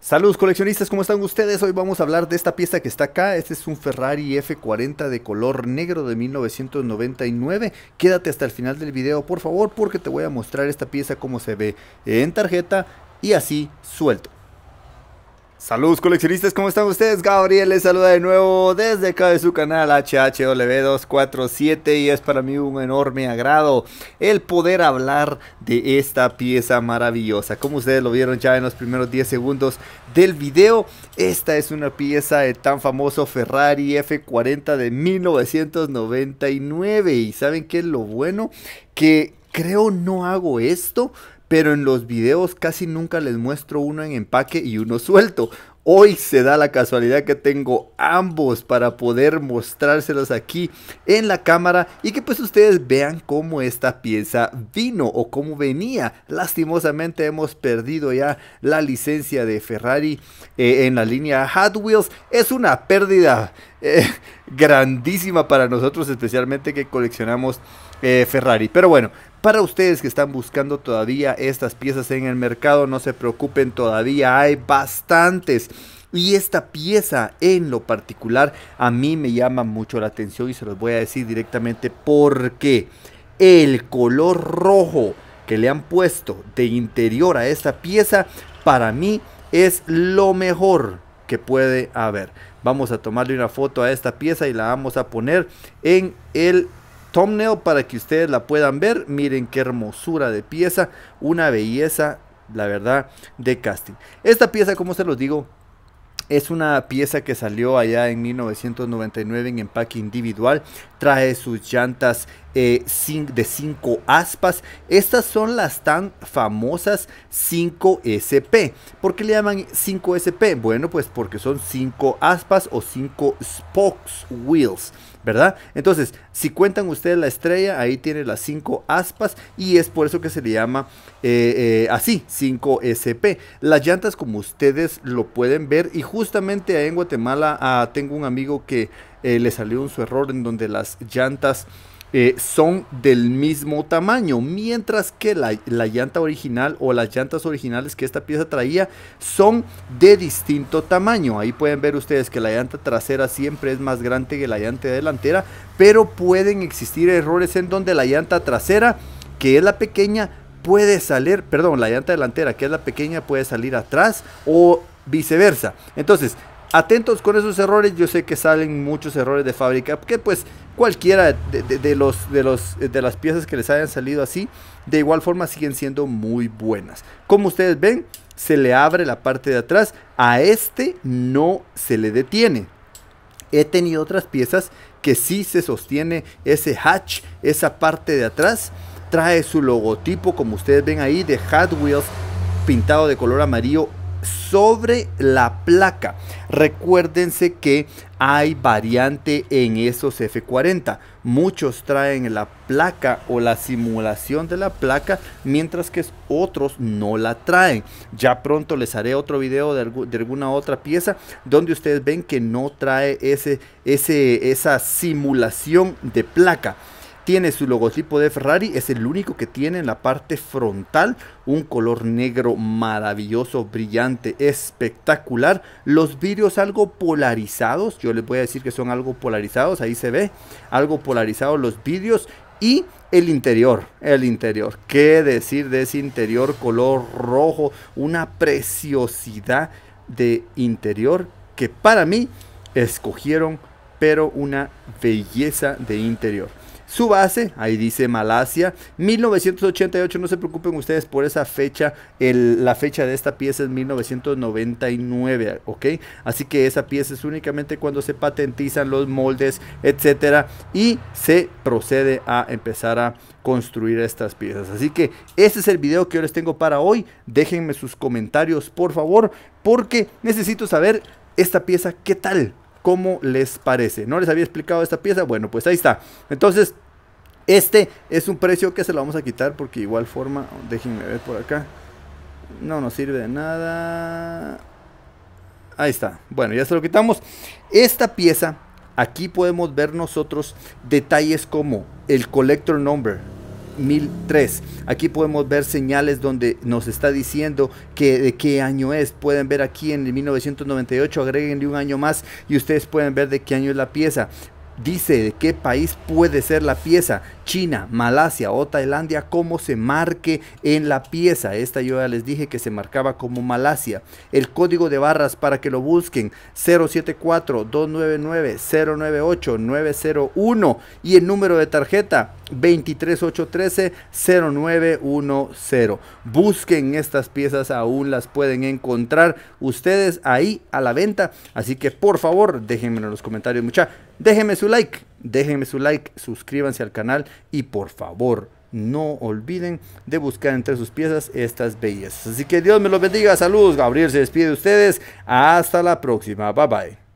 Saludos coleccionistas, ¿cómo están ustedes? Hoy vamos a hablar de esta pieza que está acá. Este es un Ferrari F40 de color negro de 1999. Quédate hasta el final del video, por favor, porque te voy a mostrar esta pieza como se ve en tarjeta y así suelto. Saludos coleccionistas, ¿cómo están ustedes? Gabriel les saluda de nuevo desde acá de su canal HHW247 y es para mí un enorme agrado el poder hablar de esta pieza maravillosa. Como ustedes lo vieron ya en los primeros 10 segundos del video, esta es una pieza de tan famoso Ferrari F40 de 1999 y ¿saben qué es lo bueno? Que creo no hago esto pero en los videos casi nunca les muestro uno en empaque y uno suelto. Hoy se da la casualidad que tengo ambos para poder mostrárselos aquí en la cámara y que pues ustedes vean cómo esta pieza vino o cómo venía. Lastimosamente hemos perdido ya la licencia de Ferrari eh, en la línea Hot Wheels. Es una pérdida eh, grandísima para nosotros, especialmente que coleccionamos eh, Ferrari. Pero bueno, para ustedes que están buscando todavía estas piezas en el mercado, no se preocupen, todavía hay bastantes. Y esta pieza en lo particular a mí me llama mucho la atención y se los voy a decir directamente porque el color rojo que le han puesto de interior a esta pieza para mí es lo mejor que puede haber. Vamos a tomarle una foto a esta pieza y la vamos a poner en el thumbnail para que ustedes la puedan ver. Miren qué hermosura de pieza, una belleza, la verdad, de casting. Esta pieza, como se los digo, es una pieza que salió allá en 1999 en empaque individual. Trae sus llantas eh, de 5 aspas. Estas son las tan famosas 5SP. ¿Por qué le llaman 5SP? Bueno, pues porque son 5 aspas o 5 spokes wheels. ¿verdad? Entonces, si cuentan ustedes la estrella, ahí tiene las cinco aspas y es por eso que se le llama eh, eh, así, 5SP. Las llantas, como ustedes lo pueden ver, y justamente ahí en Guatemala ah, tengo un amigo que eh, le salió un su error en donde las llantas eh, son del mismo tamaño, mientras que la, llanta original o las llantas originales que esta pieza traía son de distinto tamaño. Ahí pueden ver ustedes que la llanta trasera siempre es más grande que la llanta delantera, pero pueden existir errores en donde la llanta trasera, que es la pequeña, puede salir, perdón, la llanta delantera, que es la pequeña, puede salir atrás o viceversa. Entonces, atentos con esos errores. Yo sé que salen muchos errores de fábrica, que pues cualquiera de, los, de, los, de las piezas que les hayan salido así, de igual forma siguen siendo muy buenas. Como ustedes ven, se le abre la parte de atrás, a este no se le detiene. He tenido otras piezas que sí se sostiene ese hatch, esa parte de atrás. Trae su logotipo, como ustedes ven ahí, de Hot Wheels pintado de color amarillo sobre la placa. Recuérdense que hay variante en esos F40. Muchos traen la placa o la simulación de la placa, mientras que otros no la traen. Ya pronto les haré otro video de, alguna otra pieza donde ustedes ven que no trae esa simulación de placa. Tiene su logotipo de Ferrari, es el único que tiene en la parte frontal un color negro maravilloso, brillante, espectacular. Los vidrios algo polarizados, yo les voy a decir que son algo polarizados, ahí se ve, algo polarizados los vidrios y el interior, el interior. ¿Qué decir de ese interior color rojo? Una preciosidad de interior que para mí escogieron, pero una belleza de interior. Su base, ahí dice Malasia, 1988, no se preocupen ustedes por esa fecha, la fecha de esta pieza es 1999, ¿ok? Así que esa pieza es únicamente cuando se patentizan los moldes, etcétera, y se procede a empezar a construir estas piezas. Así que este es el video que yo les tengo para hoy. Déjenme sus comentarios, por favor, porque necesito saber esta pieza, ¿qué tal? ¿Cómo les parece? ¿No les había explicado esta pieza? Bueno, pues ahí está. Entonces, este es un precio que se lo vamos a quitar porque igual forma, déjenme ver por acá. No nos sirve de nada. Ahí está. Bueno, ya se lo quitamos. Esta pieza, aquí podemos ver nosotros detalles como el collector number, 2003. Aquí podemos ver señales donde nos está diciendo que de qué año es. Pueden ver aquí en el 1998, de un año más y ustedes pueden ver de qué año es la pieza dice de qué país puede ser la pieza, China, Malasia o Tailandia, cómo se marque en la pieza. Esta yo ya les dije que se marcaba como Malasia. El código de barras para que lo busquen 074-299-098-901 y el número de tarjeta 23813-0910. Busquen estas piezas, aún las pueden encontrar ustedes ahí a la venta. Así que por favor, déjenme en los comentarios, muchachos Déjenme su like, déjenme su like, suscríbanse al canal y por favor no olviden de buscar entre sus piezas estas bellezas. Así que Dios me los bendiga, saludos, Gabriel se despide de ustedes, hasta la próxima, bye bye.